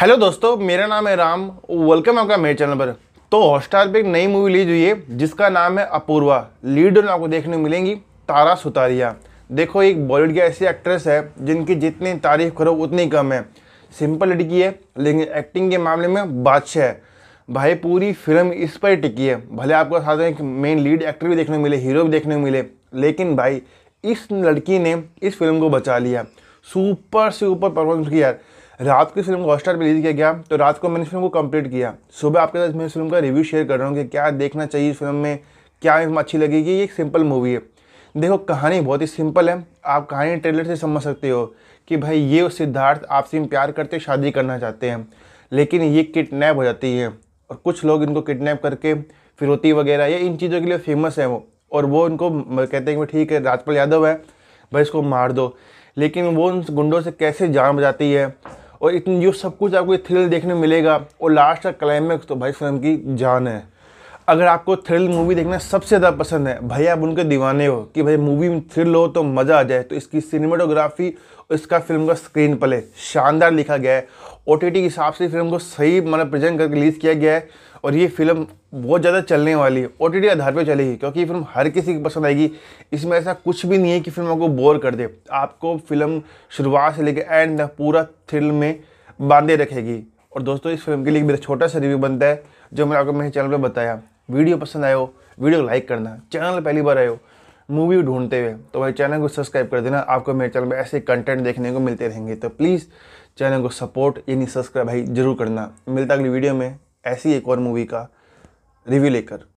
hello दोस्तों मेरा नाम है राम वेलकम आपका मेरे चैनल पर तो हॉटस्टार पर एक नई मूवी रिलीज हुई है जिसका नाम है अपूर्वा लीड आपको देखने को मिलेंगी तारा सुतारिया देखो एक बॉलीवुड की ऐसी एक्ट्रेस है जिनकी जितनी तारीफ करो उतनी कम है सिंपल लड़की है लेकिन एक्टिंग के मामले में बादशाह है भाई पूरी फिल्म इस पर टिकी है भले आपको साथ में एक मेन लीड एक्टर भी देखने को मिले हीरो भी देखने को मिले लेकिन भाई इस लड़की ने इस फिल्म को बचा लिया सुपर से ऊपर परफॉर्मेंस किया यार रात को फिल्म को हॉटस्टार पर रिलीज़ किया गया तो रात को मैंने फिल्म को कंप्लीट किया सुबह आपके साथ मैं इस फिल्म का रिव्यू शेयर कर रहा हूँ कि क्या देखना चाहिए इस फिल्म में क्या फिल्म अच्छी लगेगी ये एक सिंपल मूवी है देखो कहानी बहुत ही सिंपल है आप कहानी ट्रेलर से समझ सकते हो कि भाई ये सिद्धार्थ आपसे प्यार करते शादी करना चाहते हैं लेकिन ये किडनैप हो जाती है और कुछ लोग इनको किडनैप करके फिरौती वगैरह ये इन चीज़ों के लिए फेमस है वो और वो इनको कहते हैं कि ठीक है राजपाल यादव है भाई इसको मार दो लेकिन वो उन गुंडों से कैसे जान बजाती है और इतनी जो सब कुछ आपको थ्रिल देखने मिलेगा और लास्ट का क्लाइमैक्स तो भाई फिल्म की जान है अगर आपको थ्रिल मूवी देखना सबसे ज़्यादा पसंद है भैया आप उनके दीवाने हो कि भाई मूवी में थ्रिल हो तो मज़ा आ जाए तो इसकी सिनेमाटोग्राफी और इसका फिल्म का स्क्रीन प्ले शानदार लिखा गया है ओ के हिसाब से फिल्म को सही मतलब प्रेजेंट करके रिलीज़ किया गया है और ये फिल्म बहुत ज़्यादा चलने वाली है ओ टी आधार पर चलेगी क्योंकि ये फिल्म हर किसी को पसंद आएगी इसमें ऐसा कुछ भी नहीं है कि फिल्म आपको बोर कर दे आपको फिल्म शुरुआत से लेकर एंड पूरा थ्रिल में बांधे रखेगी और दोस्तों इस फिल्म के लिए मेरा छोटा सा रिव्यू बनता है जो मैंने आपको मेरे चैनल पर बताया वीडियो पसंद आए हो वीडियो लाइक करना चैनल पहली बार आए हो मूवी ढूंढते हुए तो भाई चैनल को सब्सक्राइब कर देना आपको मेरे चैनल में ऐसे कंटेंट देखने को मिलते रहेंगे तो प्लीज़ चैनल को सपोर्ट यानी सब्सक्राइब भाई जरूर करना मिलता अगली वीडियो में ऐसी एक और मूवी का रिव्यू लेकर